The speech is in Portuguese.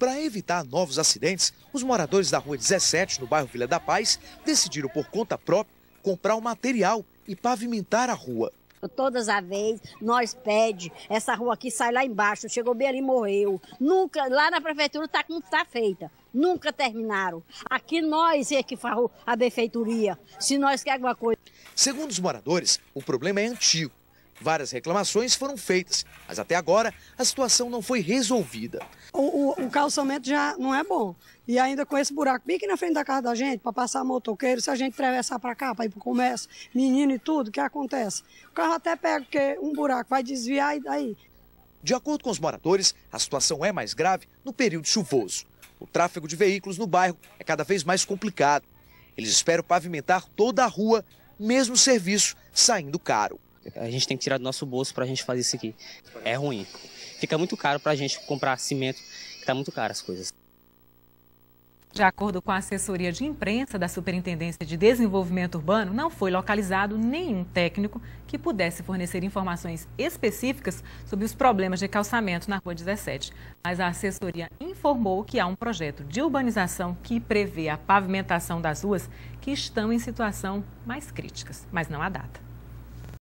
Para evitar novos acidentes, os moradores da Rua 17, no bairro Vila da Paz, decidiram por conta própria comprar o material e pavimentar a rua. Todas as vezes nós pede, essa rua aqui sai lá embaixo, chegou bem ali morreu. Nunca, lá na prefeitura está como está feita. Nunca terminaram. Aqui nós é que farrou a benfeitoria, se nós quer alguma coisa. Segundo os moradores, o problema é antigo Várias reclamações foram feitas, mas até agora a situação não foi resolvida. O, o, o calçamento já não é bom. E ainda com esse buraco bem aqui na frente da casa da gente, para passar motoqueiro, se a gente atravessar para cá, para ir para o comércio, menino e tudo, o que acontece? O carro até pega, porque um buraco vai desviar e daí. De acordo com os moradores, a situação é mais grave no período chuvoso. O tráfego de veículos no bairro é cada vez mais complicado. Eles esperam pavimentar toda a rua, mesmo o serviço saindo caro. A gente tem que tirar do nosso bolso para a gente fazer isso aqui. É ruim. Fica muito caro para a gente comprar cimento, que está muito caro as coisas. De acordo com a assessoria de imprensa da Superintendência de Desenvolvimento Urbano, não foi localizado nenhum técnico que pudesse fornecer informações específicas sobre os problemas de calçamento na Rua 17. Mas a assessoria informou que há um projeto de urbanização que prevê a pavimentação das ruas que estão em situação mais críticas, mas não há data.